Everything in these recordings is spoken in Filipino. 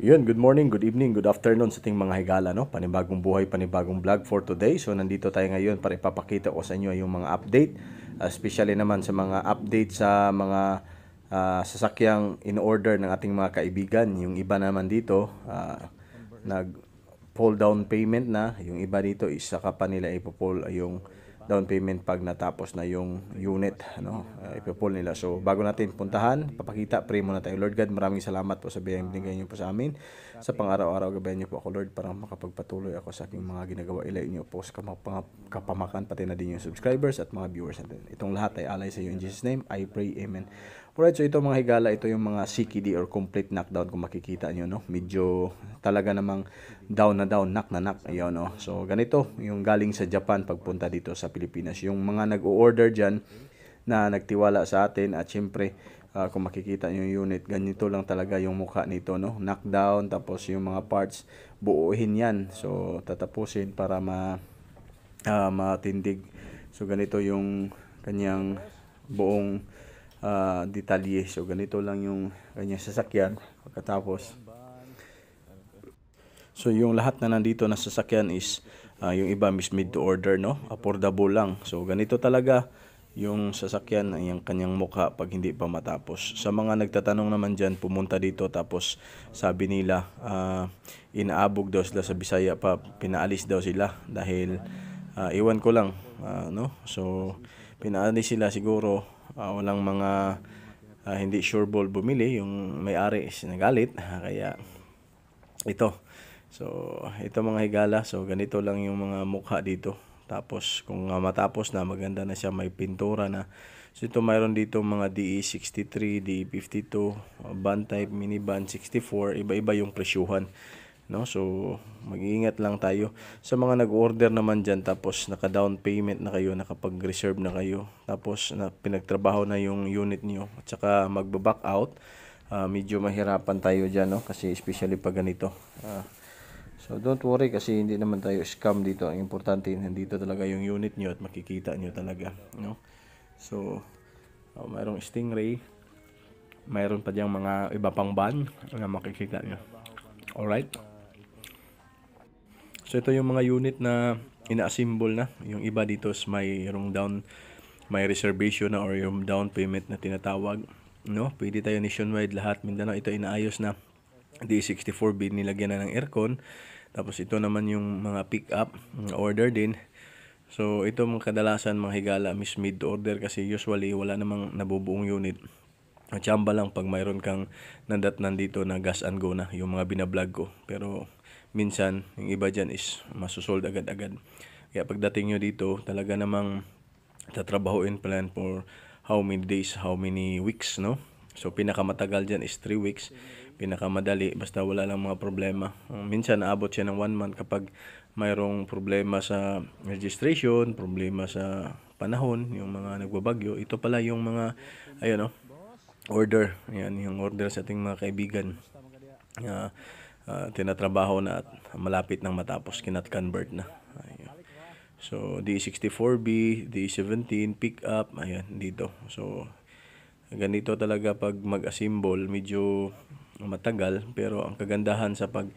Yun, good morning, good evening, good afternoon sa ating mga higala, no? Panibagong buhay, panibagong vlog for today. So, nandito tayo ngayon para ipapakita ko sa inyo yung mga update. Uh, especially naman sa mga update sa mga uh, sasakyang in-order ng ating mga kaibigan. Yung iba naman dito, uh, nag-pull down payment na. Yung iba dito, isa ka pa nila ipopull yung down payment pag natapos na yung unit ano uh, ipo-pull nila so bago natin puntahan papakita pray muna tayo Lord God maraming salamat po sa biyayang binigay niyo po sa amin sa pang-araw-araw gabayan niyo po ako Lord para makapagpatuloy ako sa aking mga ginagawa ilay niyo po sa kapamakan pati na din yung subscribers at mga viewers natin itong lahat ay alay sa iyo in Jesus name I pray amen Alright, so ito mga higala, ito yung mga CKD or complete knockdown kung makikita nyo, no? Medyo talaga namang down na down, knock na knock, ayun, no? So, ganito yung galing sa Japan pagpunta dito sa Pilipinas. Yung mga nag-order dyan na nagtiwala sa atin at syempre, uh, kung makikita nyo yung unit, ganito lang talaga yung mukha nito, no? Knockdown, tapos yung mga parts, buuhin yan. So, tatapusin para ma, uh, matindig. So, ganito yung kanyang buong uh, ah, detalye. So ganito lang yung kanyang sasakyan. Pagkatapos, So yung lahat na nandito na sasakyan is uh, yung iba is made to order no, affordable lang. So ganito talaga yung sasakyan ay ang kanyang mukha pag hindi pa matapos. Sa mga nagtatanong naman dyan, pumunta dito tapos sabi nila uh, inaabog daw sila sa Bisaya pa, pinaalis daw sila dahil uh, iwan ko lang uh, no. So pinaalis sila siguro uh, walang mga uh, hindi sure ball bumili yung may-ari is nagalit ah, kaya ito so ito mga higala so ganito lang yung mga mukha dito tapos kung uh, matapos na maganda na siya may pintura na so ito mayroon dito mga DE63 DE52 uh, band type mini band 64 iba-iba yung presyuhan No? So, mag-iingat lang tayo. Sa mga nag-order naman diyan tapos naka-down payment na kayo, nakapag-reserve na kayo, tapos na pinagtrabaho na yung unit niyo at saka magba-back out, uh, medyo mahirapan tayo diyan no? kasi especially pag ganito. Uh, So don't worry kasi hindi naman tayo scam dito. Ang importante nandito talaga yung unit niyo at makikita niyo talaga. No? So oh, mayroong stingray. Mayroon pa diyang mga iba pang ban na makikita niyo All right. So ito yung mga unit na ina-assemble na. Yung iba dito is mayroong down may reservation na or yung down payment na tinatawag. No, pwede tayo nationwide lahat Mindanao ito inaayos na. D64 b nilagyan na ng aircon. Tapos ito naman yung mga pick up, mm, order din. So ito mga kadalasan mga higala miss mid order kasi usually wala namang nabubuong unit. Chamba lang pag mayroon kang nandat nandito na gas and go na yung mga binablog ko. Pero minsan yung iba dyan is masusold agad-agad. Kaya pagdating nyo dito, talaga namang tatrabahuin plan for how many days, how many weeks, no? So, pinakamatagal dyan is 3 weeks. Pinakamadali, basta wala lang mga problema. Minsan, naabot siya ng 1 month kapag mayroong problema sa registration, problema sa panahon, yung mga nagbabagyo. Ito pala yung mga, ayun, no? Order. Ayan, yung order sa ating mga kaibigan. Uh, uh, tinatrabaho na at malapit nang matapos kinat-convert na. Ayun. So, D64B, D17, pick up, ayan, dito. So, ganito talaga pag mag-assemble, medyo matagal, pero ang kagandahan sa pag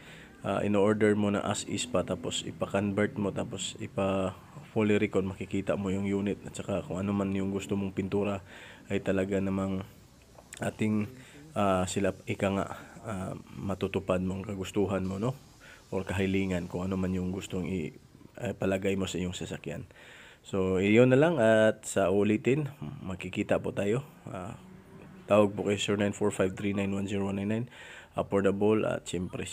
uh, ah, in-order mo na as is pa, tapos ipa-convert mo, tapos ipa fully record, makikita mo yung unit, at saka kung ano man yung gusto mong pintura, ay talaga namang ating uh, ah, sila, ika nga, uh, matutupad mong kagustuhan mo, no? Or kahilingan, kung ano man yung gustong ipalagay ah, mo sa iyong sasakyan. So, iyon na lang at sa ulitin, makikita po tayo. Uh, tawag po kayo 0945391099 affordable at siyempre